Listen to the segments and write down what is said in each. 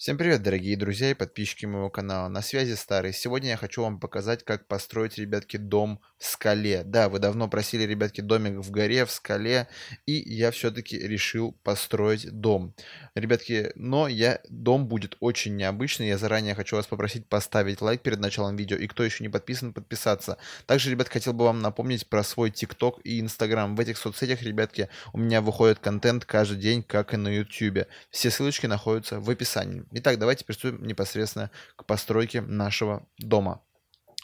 Всем привет, дорогие друзья и подписчики моего канала. На связи Старый. Сегодня я хочу вам показать, как построить, ребятки, дом в скале. Да, вы давно просили, ребятки, домик в горе, в скале, и я все-таки решил построить дом. Ребятки, но я... дом будет очень необычный. Я заранее хочу вас попросить поставить лайк перед началом видео, и кто еще не подписан, подписаться. Также, ребят, хотел бы вам напомнить про свой ТикТок и Инстаграм. В этих соцсетях, ребятки, у меня выходит контент каждый день, как и на Ютьюбе. Все ссылочки находятся в описании. Итак, давайте приступим непосредственно к постройке нашего дома.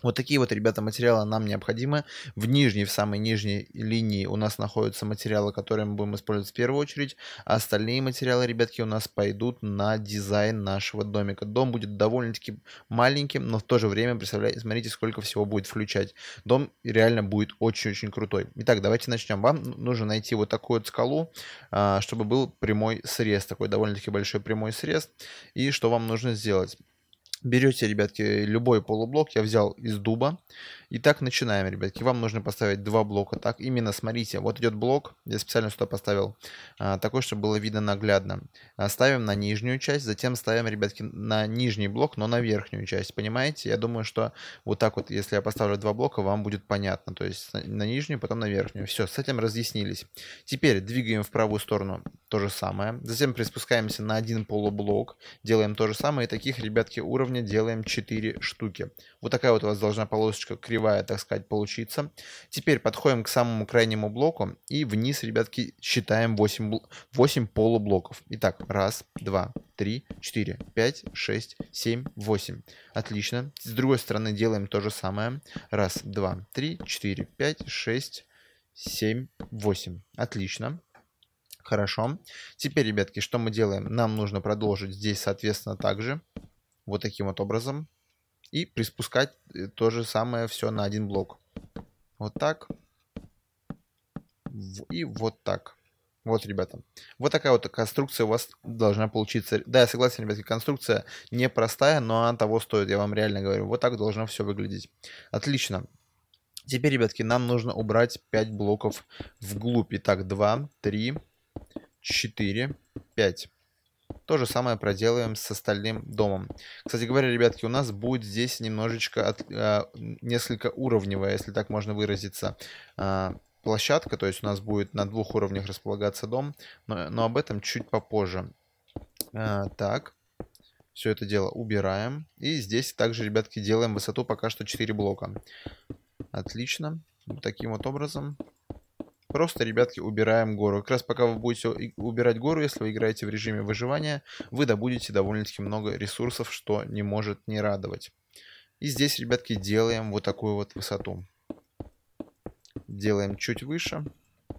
Вот такие вот, ребята, материалы нам необходимы. В нижней, в самой нижней линии у нас находятся материалы, которые мы будем использовать в первую очередь. А остальные материалы, ребятки, у нас пойдут на дизайн нашего домика. Дом будет довольно-таки маленьким, но в то же время, представляете, смотрите, сколько всего будет включать. Дом реально будет очень-очень крутой. Итак, давайте начнем. Вам нужно найти вот такую вот скалу, а, чтобы был прямой срез, такой довольно-таки большой прямой срез. И что вам нужно сделать? Берете, ребятки, любой полублок. Я взял из дуба. И так начинаем, ребятки. Вам нужно поставить два блока. Так, именно смотрите. Вот идет блок. Я специально сюда поставил а, такой, чтобы было видно наглядно. А, ставим на нижнюю часть. Затем ставим, ребятки, на нижний блок, но на верхнюю часть. Понимаете? Я думаю, что вот так вот, если я поставлю два блока, вам будет понятно. То есть на нижнюю, потом на верхнюю. Все, с этим разъяснились. Теперь двигаем в правую сторону то же самое. Затем приспускаемся на один полублок. Делаем то же самое. И таких, ребятки, уровней уровня делаем 4 штуки. Вот такая вот у вас должна полосочка кривая, так сказать, получиться. Теперь подходим к самому крайнему блоку и вниз, ребятки, считаем 8, бл... 8 полублоков. Итак, 1, 2, 3, 4, 5, 6, 7, 8. Отлично. С другой стороны делаем то же самое. 1, 2, 3, 4, 5, 6, 7, 8. Отлично. Хорошо. Теперь, ребятки, что мы делаем? Нам нужно продолжить здесь, соответственно, также вот таким вот образом. И приспускать э, то же самое все на один блок. Вот так. И вот так. Вот, ребята. Вот такая вот конструкция у вас должна получиться. Да, я согласен, ребятки, конструкция непростая, но она того стоит, я вам реально говорю. Вот так должно все выглядеть. Отлично. Теперь, ребятки, нам нужно убрать 5 блоков вглубь. Итак, 2, 3, 4, 5. То же самое проделываем с остальным домом. Кстати говоря, ребятки, у нас будет здесь немножечко от, э, несколько уровневая, если так можно выразиться, э, площадка. То есть у нас будет на двух уровнях располагаться дом, но, но об этом чуть попозже. Э, так, все это дело убираем. И здесь также, ребятки, делаем высоту пока что 4 блока. Отлично. таким вот образом. Просто, ребятки, убираем гору. Как раз пока вы будете убирать гору, если вы играете в режиме выживания, вы добудете довольно-таки много ресурсов, что не может не радовать. И здесь, ребятки, делаем вот такую вот высоту. Делаем чуть выше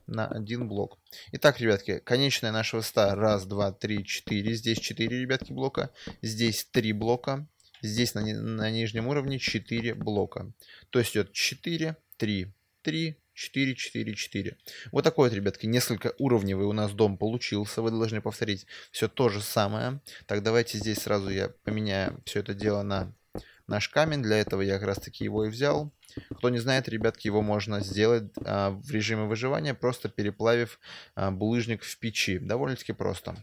на один блок. Итак, ребятки, конечная наша высота. Раз, два, три, четыре. Здесь четыре, ребятки, блока. Здесь три блока. Здесь на, на нижнем уровне 4 блока. То есть идет 4, 3, 3, 4-4-4. Вот такой вот, ребятки, несколько уровневый у нас дом получился. Вы должны повторить все то же самое. Так, давайте здесь сразу я поменяю все это дело на наш камень. Для этого я как раз таки его и взял. Кто не знает, ребятки, его можно сделать а, в режиме выживания, просто переплавив а, булыжник в печи. Довольно-таки просто.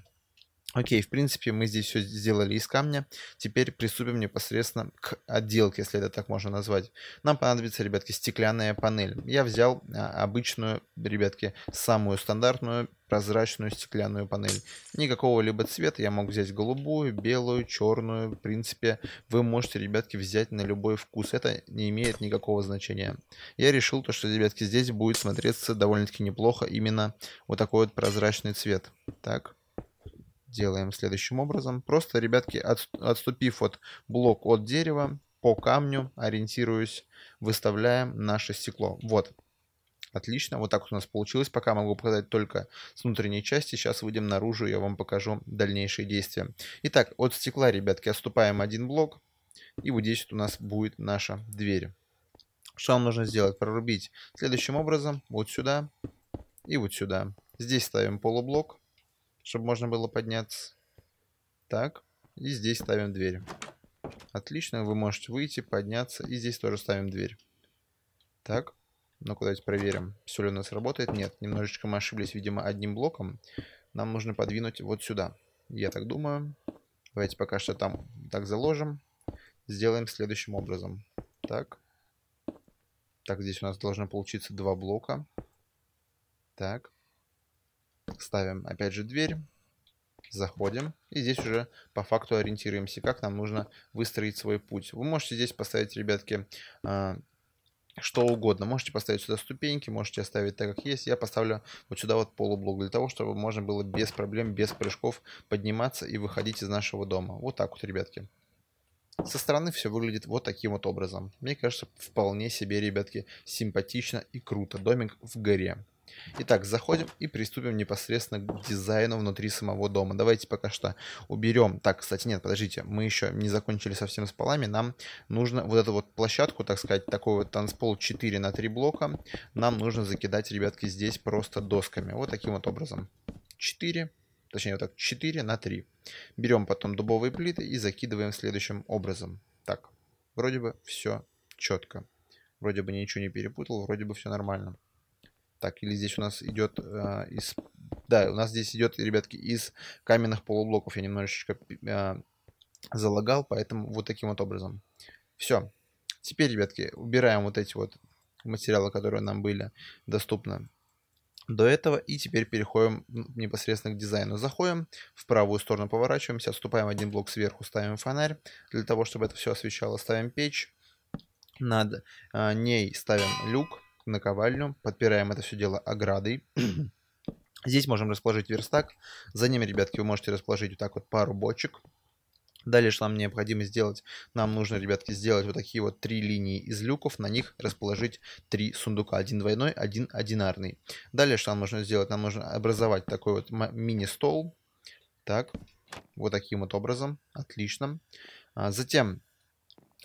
Окей, в принципе, мы здесь все сделали из камня. Теперь приступим непосредственно к отделке, если это так можно назвать. Нам понадобится, ребятки, стеклянная панель. Я взял а, обычную, ребятки, самую стандартную прозрачную стеклянную панель. Никакого либо цвета. Я мог взять голубую, белую, черную. В принципе, вы можете, ребятки, взять на любой вкус. Это не имеет никакого значения. Я решил то, что, ребятки, здесь будет смотреться довольно-таки неплохо именно вот такой вот прозрачный цвет. Так делаем следующим образом. Просто, ребятки, отступив от блок от дерева, по камню, ориентируясь, выставляем наше стекло. Вот. Отлично, вот так вот у нас получилось. Пока могу показать только с внутренней части. Сейчас выйдем наружу, я вам покажу дальнейшие действия. Итак, от стекла, ребятки, отступаем один блок. И вот здесь вот у нас будет наша дверь. Что нам нужно сделать? Прорубить следующим образом. Вот сюда и вот сюда. Здесь ставим полублок чтобы можно было подняться. Так, и здесь ставим дверь. Отлично, вы можете выйти, подняться, и здесь тоже ставим дверь. Так, ну куда давайте проверим, все ли у нас работает. Нет, немножечко мы ошиблись, видимо, одним блоком. Нам нужно подвинуть вот сюда. Я так думаю. Давайте пока что там так заложим. Сделаем следующим образом. Так. Так, здесь у нас должно получиться два блока. Так. Ставим опять же дверь. Заходим. И здесь уже по факту ориентируемся, как нам нужно выстроить свой путь. Вы можете здесь поставить, ребятки, а, что угодно. Можете поставить сюда ступеньки, можете оставить так, как есть. Я поставлю вот сюда вот полублок для того, чтобы можно было без проблем, без прыжков подниматься и выходить из нашего дома. Вот так вот, ребятки. Со стороны все выглядит вот таким вот образом. Мне кажется, вполне себе, ребятки, симпатично и круто. Домик в горе. Итак, заходим и приступим непосредственно к дизайну внутри самого дома. Давайте пока что уберем. Так, кстати, нет, подождите, мы еще не закончили совсем с полами. Нам нужно вот эту вот площадку, так сказать, такой вот танцпол 4 на 3 блока, нам нужно закидать, ребятки, здесь просто досками. Вот таким вот образом. 4, точнее вот так, 4 на 3. Берем потом дубовые плиты и закидываем следующим образом. Так, вроде бы все четко. Вроде бы ничего не перепутал, вроде бы все нормально. Так, или здесь у нас идет э, из... Да, у нас здесь идет, ребятки, из каменных полублоков. Я немножечко э, залагал, поэтому вот таким вот образом. Все. Теперь, ребятки, убираем вот эти вот материалы, которые нам были доступны до этого. И теперь переходим ну, непосредственно к дизайну. Заходим, в правую сторону поворачиваемся, отступаем один блок сверху, ставим фонарь. Для того, чтобы это все освещало, ставим печь. Над э, ней ставим люк наковальню, подпираем это все дело оградой. Здесь можем расположить верстак. За ним, ребятки, вы можете расположить вот так вот пару бочек. Далее, что нам необходимо сделать, нам нужно, ребятки, сделать вот такие вот три линии из люков, на них расположить три сундука, один двойной, один одинарный. Далее, что нам нужно сделать, нам нужно образовать такой вот мини-стол, так, вот таким вот образом, отлично. А затем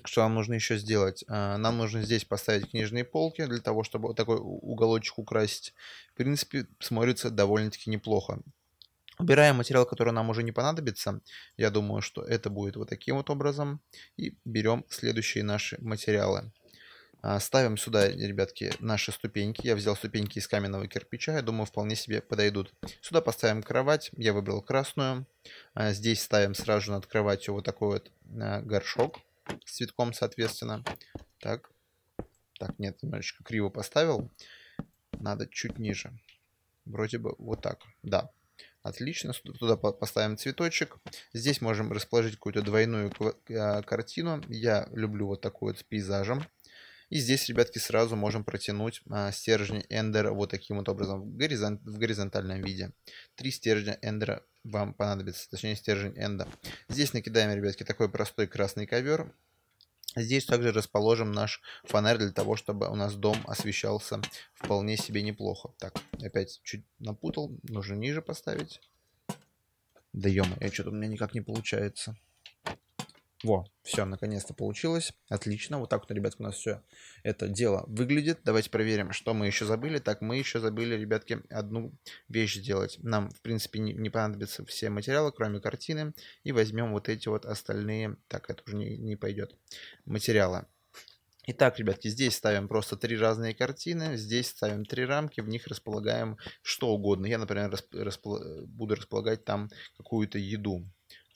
что нам нужно еще сделать? А, нам нужно здесь поставить книжные полки для того, чтобы вот такой уголочек украсить. В принципе, смотрится довольно-таки неплохо. Убираем материал, который нам уже не понадобится. Я думаю, что это будет вот таким вот образом. И берем следующие наши материалы. А, ставим сюда, ребятки, наши ступеньки. Я взял ступеньки из каменного кирпича. Я думаю, вполне себе подойдут. Сюда поставим кровать. Я выбрал красную. А, здесь ставим сразу же над кроватью вот такой вот горшок с цветком, соответственно. Так. Так, нет, немножечко криво поставил. Надо чуть ниже. Вроде бы вот так. Да. Отлично. Туда поставим цветочек. Здесь можем расположить какую-то двойную э, картину. Я люблю вот такую вот с пейзажем. И здесь, ребятки, сразу можем протянуть а, стержни эндера вот таким вот образом в, горизон в горизонтальном виде. Три стержня эндера вам понадобится, точнее стержень энда. Здесь накидаем, ребятки, такой простой красный ковер. Здесь также расположим наш фонарь для того, чтобы у нас дом освещался вполне себе неплохо. Так, опять чуть напутал, нужно ниже поставить. Да ё я что-то у меня никак не получается. Во, все, наконец-то получилось. Отлично. Вот так вот, ребятки, у нас все это дело выглядит. Давайте проверим, что мы еще забыли. Так, мы еще забыли, ребятки, одну вещь сделать. Нам, в принципе, не, не понадобятся все материалы, кроме картины. И возьмем вот эти вот остальные. Так, это уже не, не пойдет. Материалы. Итак, ребятки, здесь ставим просто три разные картины, здесь ставим три рамки, в них располагаем что угодно. Я, например, расп... Расп... буду располагать там какую-то еду.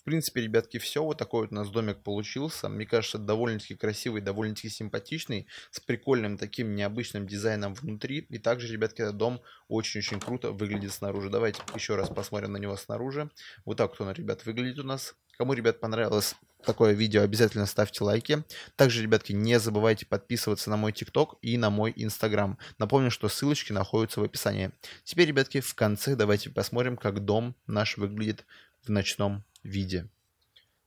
В принципе, ребятки, все. Вот такой вот у нас домик получился. Мне кажется, довольно-таки красивый, довольно-таки симпатичный, с прикольным таким необычным дизайном внутри. И также, ребятки, этот дом очень-очень круто выглядит снаружи. Давайте еще раз посмотрим на него снаружи. Вот так вот он, ребят, выглядит у нас. Кому, ребят, понравилось такое видео, обязательно ставьте лайки. Также, ребятки, не забывайте подписываться на мой ТикТок и на мой Инстаграм. Напомню, что ссылочки находятся в описании. Теперь, ребятки, в конце давайте посмотрим, как дом наш выглядит в ночном виде.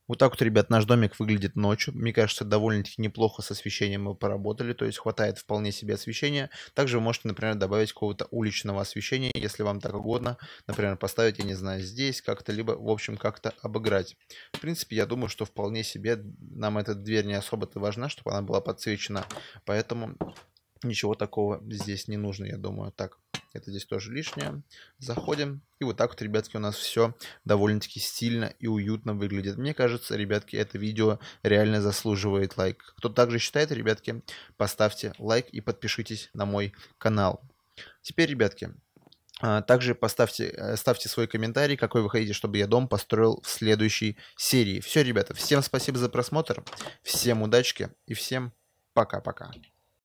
Вот так вот, ребят, наш домик выглядит ночью. Мне кажется, довольно-таки неплохо с освещением мы поработали, то есть хватает вполне себе освещения. Также вы можете, например, добавить какого-то уличного освещения, если вам так угодно. Например, поставить, я не знаю, здесь как-то, либо, в общем, как-то обыграть. В принципе, я думаю, что вполне себе нам эта дверь не особо-то важна, чтобы она была подсвечена. Поэтому ничего такого здесь не нужно, я думаю, так. Это здесь тоже лишнее. Заходим. И вот так вот, ребятки, у нас все довольно-таки стильно и уютно выглядит. Мне кажется, ребятки, это видео реально заслуживает лайк. Кто также считает, ребятки, поставьте лайк и подпишитесь на мой канал. Теперь, ребятки, а, также поставьте, э, ставьте свой комментарий, какой вы хотите, чтобы я дом построил в следующей серии. Все, ребята, всем спасибо за просмотр, всем удачки и всем пока-пока.